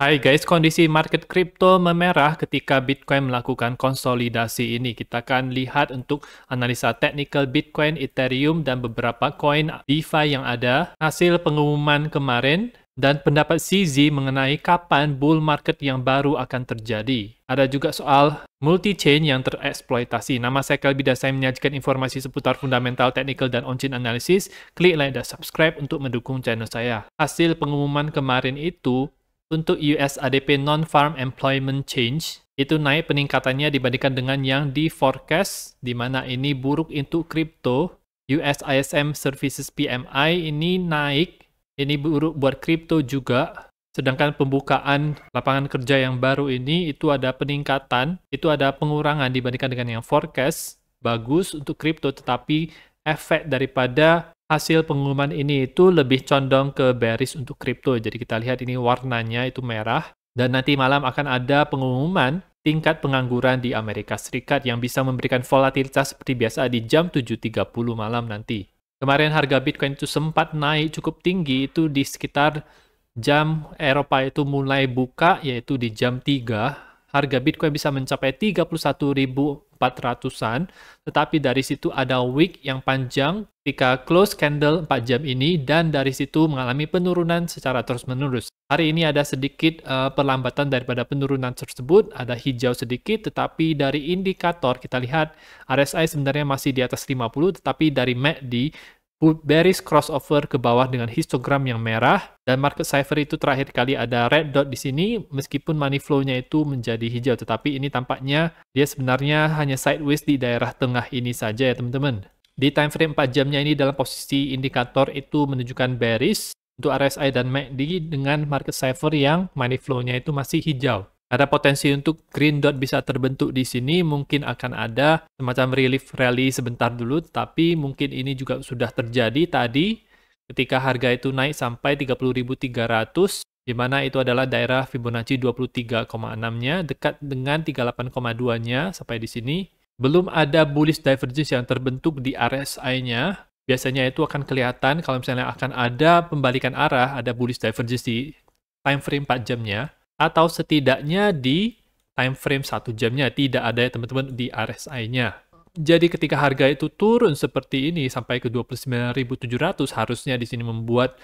Hai guys, kondisi market kripto memerah ketika Bitcoin melakukan konsolidasi ini. Kita akan lihat untuk analisa technical Bitcoin, Ethereum, dan beberapa koin DeFi yang ada. Hasil pengumuman kemarin dan pendapat CZ mengenai kapan bull market yang baru akan terjadi. Ada juga soal multi-chain yang tereksploitasi. Nama saya Kelby dan saya menyajikan informasi seputar fundamental, technical, dan on-chain analysis. Klik like dan subscribe untuk mendukung channel saya. Hasil pengumuman kemarin itu untuk US ADP Non-Farm Employment Change, itu naik peningkatannya dibandingkan dengan yang di forecast, di mana ini buruk untuk kripto. US ISM Services PMI ini naik, ini buruk buat kripto juga. Sedangkan pembukaan lapangan kerja yang baru ini itu ada peningkatan, itu ada pengurangan dibandingkan dengan yang forecast. Bagus untuk kripto, tetapi efek daripada hasil pengumuman ini itu lebih condong ke bearish untuk kripto. Jadi kita lihat ini warnanya itu merah. Dan nanti malam akan ada pengumuman tingkat pengangguran di Amerika Serikat yang bisa memberikan volatilitas seperti biasa di jam 7.30 malam nanti. Kemarin harga Bitcoin itu sempat naik cukup tinggi itu di sekitar jam Eropa itu mulai buka yaitu di jam 3 harga Bitcoin bisa mencapai 31.400-an, tetapi dari situ ada week yang panjang ketika close candle 4 jam ini dan dari situ mengalami penurunan secara terus-menerus. Hari ini ada sedikit uh, perlambatan daripada penurunan tersebut, ada hijau sedikit tetapi dari indikator kita lihat RSI sebenarnya masih di atas 50 tetapi dari MACD e bearish crossover ke bawah dengan histogram yang merah dan market cipher itu terakhir kali ada red dot di sini meskipun money flow-nya itu menjadi hijau tetapi ini tampaknya dia sebenarnya hanya sideways di daerah tengah ini saja ya teman-teman. Di time frame 4 jamnya ini dalam posisi indikator itu menunjukkan bearish untuk RSI dan MACD dengan market cipher yang money flow-nya itu masih hijau ada potensi untuk green dot bisa terbentuk di sini mungkin akan ada semacam relief rally sebentar dulu tapi mungkin ini juga sudah terjadi tadi ketika harga itu naik sampai 30.300 di mana itu adalah daerah Fibonacci 23,6-nya dekat dengan 38,2-nya sampai di sini belum ada bullish divergence yang terbentuk di RSI-nya biasanya itu akan kelihatan kalau misalnya akan ada pembalikan arah ada bullish divergence di time frame 4 jamnya atau setidaknya di time frame satu jamnya tidak ada ya teman-teman di RSI-nya. Jadi ketika harga itu turun seperti ini sampai ke 29.700 harusnya di sini membuat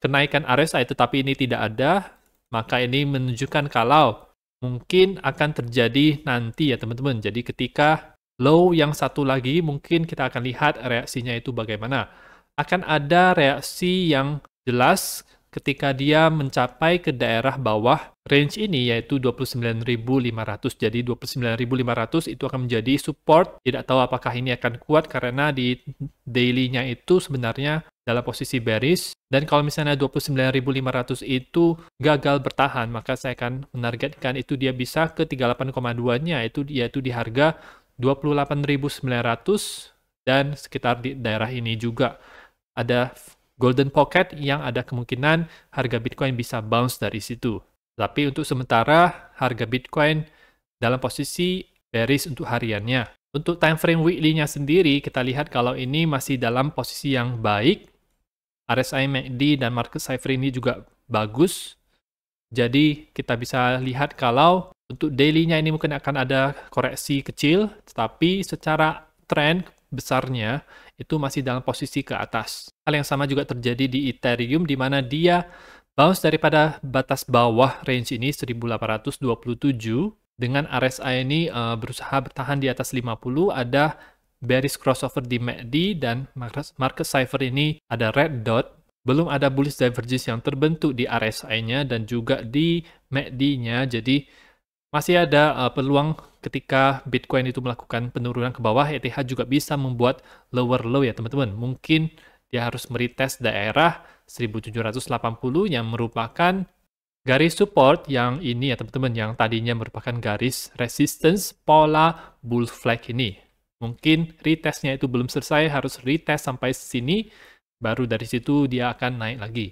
kenaikan RSI tetapi ini tidak ada, maka ini menunjukkan kalau mungkin akan terjadi nanti ya teman-teman. Jadi ketika low yang satu lagi mungkin kita akan lihat reaksinya itu bagaimana. Akan ada reaksi yang jelas ketika dia mencapai ke daerah bawah range ini yaitu 29.500. Jadi 29.500 itu akan menjadi support. Tidak tahu apakah ini akan kuat karena di dailynya itu sebenarnya dalam posisi bearish dan kalau misalnya 29.500 itu gagal bertahan maka saya akan menargetkan itu dia bisa ke 38,2-nya itu yaitu di harga 28.900 dan sekitar di daerah ini juga ada golden pocket yang ada kemungkinan harga Bitcoin bisa bounce dari situ. Tapi untuk sementara harga Bitcoin dalam posisi bearish untuk hariannya. Untuk time frame weekly-nya sendiri kita lihat kalau ini masih dalam posisi yang baik. RSI MACD dan market cipher ini juga bagus. Jadi kita bisa lihat kalau untuk daily-nya ini mungkin akan ada koreksi kecil, tetapi secara trend besarnya itu masih dalam posisi ke atas. Hal yang sama juga terjadi di Ethereum di mana dia bounce daripada batas bawah range ini 1827 dengan RSI ini uh, berusaha bertahan di atas 50 ada bearish crossover di MACD e dan market cipher ini ada red dot belum ada bullish divergence yang terbentuk di RSI-nya dan juga di MACD-nya e jadi masih ada uh, peluang ketika Bitcoin itu melakukan penurunan ke bawah, ETH juga bisa membuat lower low ya teman-teman. Mungkin dia harus meretest daerah 1780 yang merupakan garis support yang ini ya teman-teman, yang tadinya merupakan garis resistance pola bull flag ini. Mungkin retestnya itu belum selesai, harus retest sampai sini, baru dari situ dia akan naik lagi.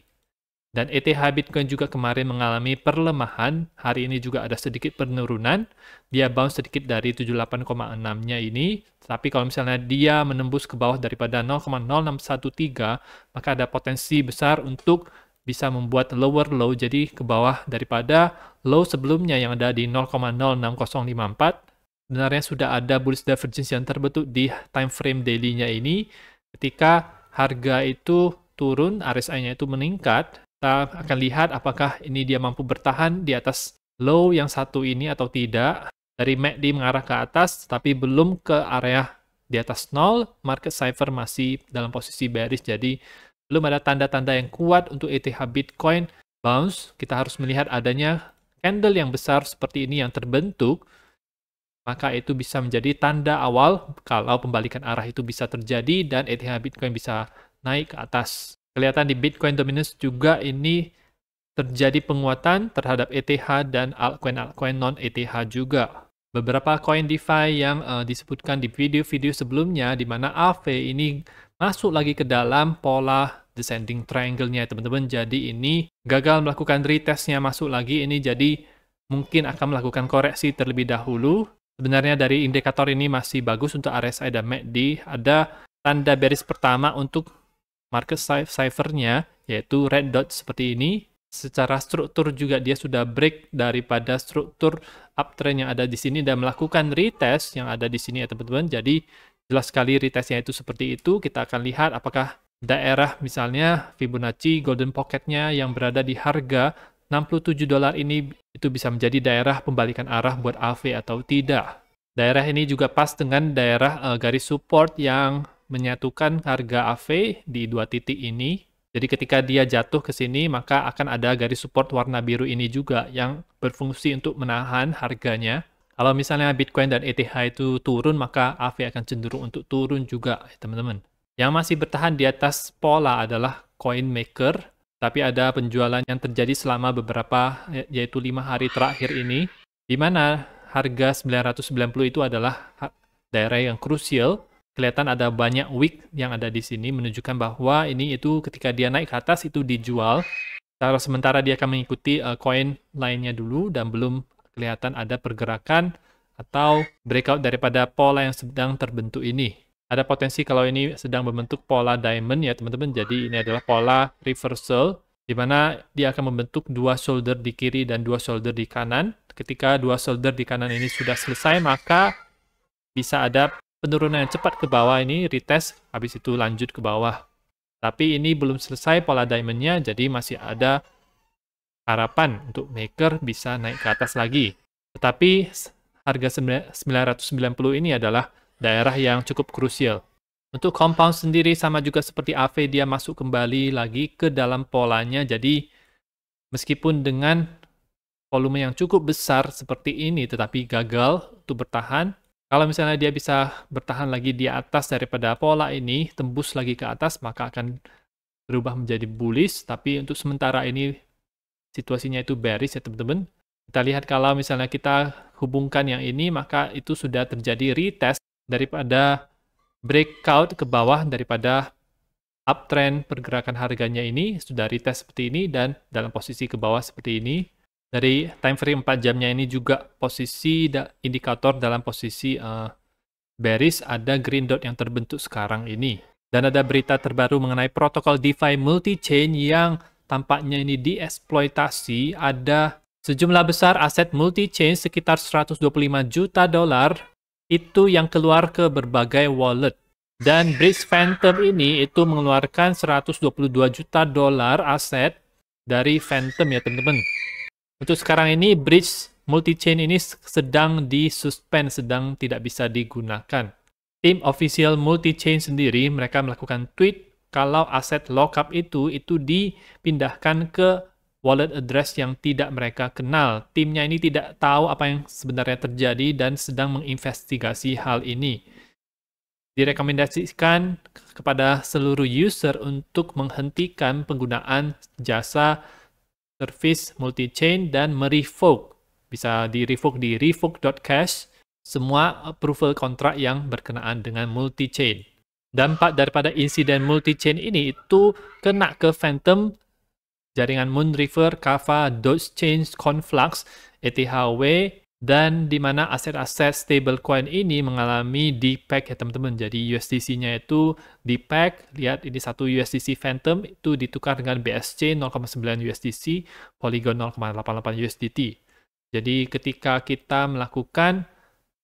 Dan ETH Bitcoin juga kemarin mengalami perlemahan, hari ini juga ada sedikit penurunan, dia bounce sedikit dari 78,6-nya ini, tapi kalau misalnya dia menembus ke bawah daripada 0,0613, maka ada potensi besar untuk bisa membuat lower low jadi ke bawah daripada low sebelumnya yang ada di 0,06054. Sebenarnya sudah ada bullish divergence yang terbentuk di time frame daily-nya ini ketika harga itu turun, RSI-nya itu meningkat, kita akan lihat apakah ini dia mampu bertahan di atas low yang satu ini atau tidak. Dari MACD mengarah ke atas, tapi belum ke area di atas nol. Market cipher masih dalam posisi bearish, jadi belum ada tanda-tanda yang kuat untuk ETH Bitcoin bounce. Kita harus melihat adanya candle yang besar seperti ini yang terbentuk, maka itu bisa menjadi tanda awal kalau pembalikan arah itu bisa terjadi dan ETH Bitcoin bisa naik ke atas. Kelihatan di Bitcoin dominance juga ini terjadi penguatan terhadap ETH dan altcoin-altcoin non-ETH juga. Beberapa koin DeFi yang uh, disebutkan di video-video sebelumnya di mana AV ini masuk lagi ke dalam pola descending triangle-nya teman-teman. Jadi ini gagal melakukan retestnya masuk lagi ini jadi mungkin akan melakukan koreksi terlebih dahulu. Sebenarnya dari indikator ini masih bagus untuk RSI dan MACD. E Ada tanda bearish pertama untuk market ciphernya yaitu red dot seperti ini secara struktur juga dia sudah break daripada struktur uptrend yang ada di sini dan melakukan retest yang ada di sini ya teman-teman jadi jelas sekali retestnya itu seperti itu kita akan lihat apakah daerah misalnya Fibonacci golden pocketnya yang berada di harga 67 dolar ini itu bisa menjadi daerah pembalikan arah buat AV atau tidak daerah ini juga pas dengan daerah uh, garis support yang menyatukan harga AV di dua titik ini. Jadi ketika dia jatuh ke sini, maka akan ada garis support warna biru ini juga yang berfungsi untuk menahan harganya. Kalau misalnya Bitcoin dan ETH itu turun, maka AV akan cenderung untuk turun juga, teman-teman. Yang masih bertahan di atas pola adalah coin maker, tapi ada penjualan yang terjadi selama beberapa, ya, yaitu lima hari terakhir ini, di mana harga 990 itu adalah daerah yang krusial kelihatan ada banyak wick yang ada di sini menunjukkan bahwa ini itu ketika dia naik ke atas itu dijual. Kalau sementara dia akan mengikuti eh, koin uh, lainnya dulu dan belum kelihatan ada pergerakan atau breakout daripada pola yang sedang terbentuk ini. Ada potensi kalau ini sedang membentuk pola diamond ya teman-teman. Jadi ini adalah pola reversal di mana dia akan membentuk dua shoulder di kiri dan dua shoulder di kanan. Ketika dua shoulder di kanan ini sudah selesai, maka bisa ada penurunan yang cepat ke bawah ini retest, habis itu lanjut ke bawah. Tapi ini belum selesai pola diamondnya, jadi masih ada harapan untuk maker bisa naik ke atas lagi. Tetapi harga 990 ini adalah daerah yang cukup krusial. Untuk compound sendiri sama juga seperti AV, dia masuk kembali lagi ke dalam polanya, jadi meskipun dengan volume yang cukup besar seperti ini tetapi gagal untuk bertahan, kalau misalnya dia bisa bertahan lagi di atas daripada pola ini, tembus lagi ke atas, maka akan berubah menjadi bullish, tapi untuk sementara ini situasinya itu bearish ya teman-teman. Kita lihat kalau misalnya kita hubungkan yang ini, maka itu sudah terjadi retest daripada breakout ke bawah daripada uptrend pergerakan harganya ini, sudah retest seperti ini, dan dalam posisi ke bawah seperti ini, dari time frame 4 jamnya ini juga posisi da indikator dalam posisi uh, bearish ada green dot yang terbentuk sekarang ini. Dan ada berita terbaru mengenai protokol DeFi multi-chain yang tampaknya ini dieksploitasi. Ada sejumlah besar aset multi-chain sekitar 125 juta dolar itu yang keluar ke berbagai wallet. Dan Bridge Phantom ini itu mengeluarkan 122 juta dolar aset dari Phantom ya teman-teman. Untuk sekarang ini bridge multi-chain ini sedang disuspend, sedang tidak bisa digunakan. Tim official multi-chain sendiri mereka melakukan tweet kalau aset lockup itu itu dipindahkan ke wallet address yang tidak mereka kenal. Timnya ini tidak tahu apa yang sebenarnya terjadi dan sedang menginvestigasi hal ini. Direkomendasikan kepada seluruh user untuk menghentikan penggunaan jasa service multi-chain, dan merevoke. Bisa di revoke di revoke.cash semua approval kontrak yang berkenaan dengan multi-chain. Dampak daripada insiden multi-chain ini itu kena ke Phantom, jaringan Moonriver, Kava, Dogechain, Conflux, ETHW, dan di mana aset-aset stablecoin ini mengalami depeg ya teman-teman. Jadi USDC-nya itu depeg. lihat ini satu USDC Phantom itu ditukar dengan BSC 0,9 USDC, Polygon 0,88 USDT. Jadi ketika kita melakukan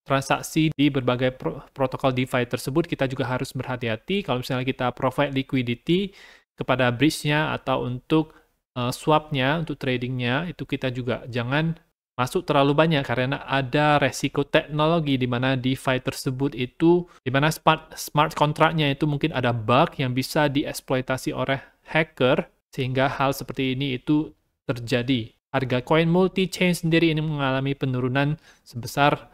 transaksi di berbagai pro protokol DeFi tersebut, kita juga harus berhati-hati kalau misalnya kita provide liquidity kepada bridge-nya atau untuk uh, swap-nya, untuk trading-nya, itu kita juga jangan masuk terlalu banyak karena ada resiko teknologi di mana DeFi tersebut itu di mana smart smart kontraknya itu mungkin ada bug yang bisa dieksploitasi oleh hacker sehingga hal seperti ini itu terjadi. Harga koin multi chain sendiri ini mengalami penurunan sebesar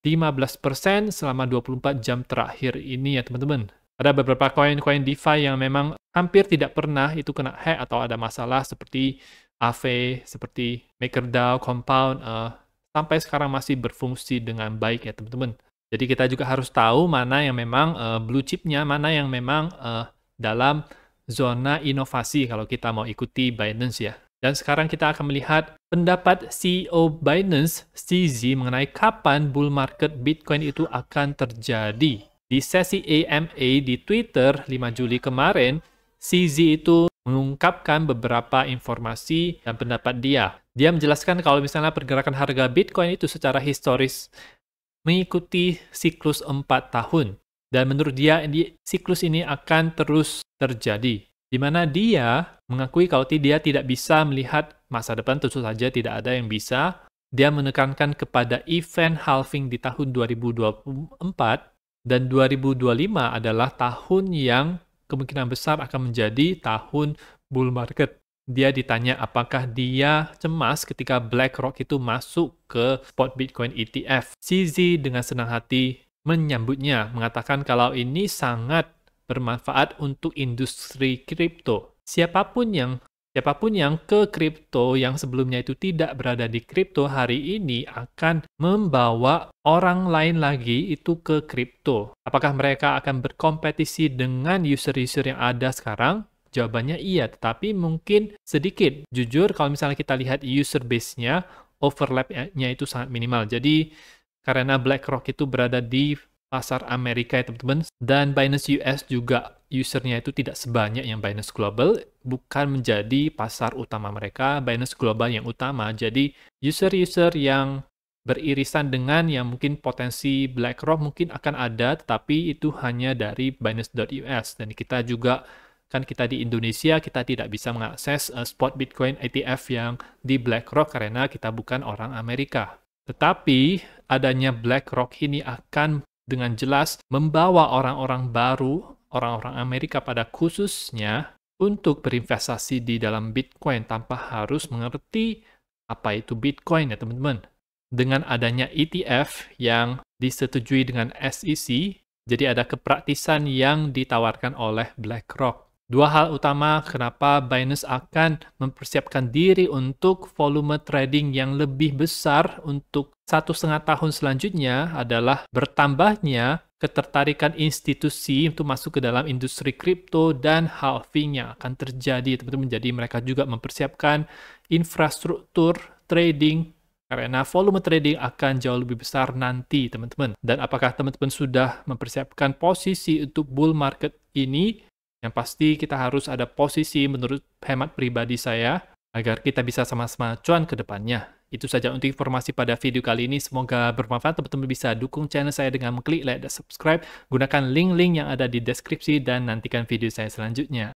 15% selama 24 jam terakhir ini ya teman-teman. Ada beberapa koin-koin DeFi yang memang hampir tidak pernah itu kena hack atau ada masalah seperti Aave seperti MakerDAO, Compound uh, sampai sekarang masih berfungsi dengan baik ya teman-teman. Jadi kita juga harus tahu mana yang memang uh, blue chipnya, mana yang memang uh, dalam zona inovasi kalau kita mau ikuti Binance ya. Dan sekarang kita akan melihat pendapat CEO Binance, CZ, mengenai kapan bull market Bitcoin itu akan terjadi. Di sesi AMA di Twitter 5 Juli kemarin, CZ itu mengungkapkan beberapa informasi dan pendapat dia. Dia menjelaskan kalau misalnya pergerakan harga Bitcoin itu secara historis mengikuti siklus 4 tahun. Dan menurut dia, siklus ini akan terus terjadi. Di mana dia mengakui kalau dia tidak bisa melihat masa depan, tentu saja tidak ada yang bisa. Dia menekankan kepada event halving di tahun 2024 dan 2025 adalah tahun yang kemungkinan besar akan menjadi tahun bull market. Dia ditanya apakah dia cemas ketika BlackRock itu masuk ke spot Bitcoin ETF. CZ dengan senang hati menyambutnya, mengatakan kalau ini sangat bermanfaat untuk industri kripto. Siapapun yang Siapapun yang ke kripto yang sebelumnya itu tidak berada di kripto hari ini akan membawa orang lain lagi itu ke kripto. Apakah mereka akan berkompetisi dengan user-user yang ada sekarang? Jawabannya iya, tetapi mungkin sedikit. Jujur, kalau misalnya kita lihat user base-nya, overlap-nya itu sangat minimal. Jadi, karena BlackRock itu berada di pasar Amerika ya teman-teman, dan Binance US juga usernya itu tidak sebanyak yang Binance Global, bukan menjadi pasar utama mereka, Binance Global yang utama. Jadi user-user yang beririsan dengan yang mungkin potensi BlackRock mungkin akan ada, tetapi itu hanya dari Binance.us. Dan kita juga, kan kita di Indonesia, kita tidak bisa mengakses eh, spot Bitcoin ETF yang di BlackRock karena kita bukan orang Amerika. Tetapi adanya BlackRock ini akan dengan jelas membawa orang-orang baru orang-orang Amerika pada khususnya untuk berinvestasi di dalam Bitcoin tanpa harus mengerti apa itu Bitcoin ya teman-teman. Dengan adanya ETF yang disetujui dengan SEC, jadi ada kepraktisan yang ditawarkan oleh BlackRock. Dua hal utama kenapa Binance akan mempersiapkan diri untuk volume trading yang lebih besar untuk satu setengah tahun selanjutnya adalah bertambahnya ketertarikan institusi untuk masuk ke dalam industri kripto dan halving yang akan terjadi. Teman-teman menjadi mereka juga mempersiapkan infrastruktur trading karena volume trading akan jauh lebih besar nanti, teman-teman. Dan apakah teman-teman sudah mempersiapkan posisi untuk bull market ini? Yang pasti kita harus ada posisi menurut hemat pribadi saya agar kita bisa sama-sama cuan ke depannya. Itu saja untuk informasi pada video kali ini. Semoga bermanfaat. Teman-teman bisa dukung channel saya dengan mengklik like dan subscribe. Gunakan link-link yang ada di deskripsi dan nantikan video saya selanjutnya.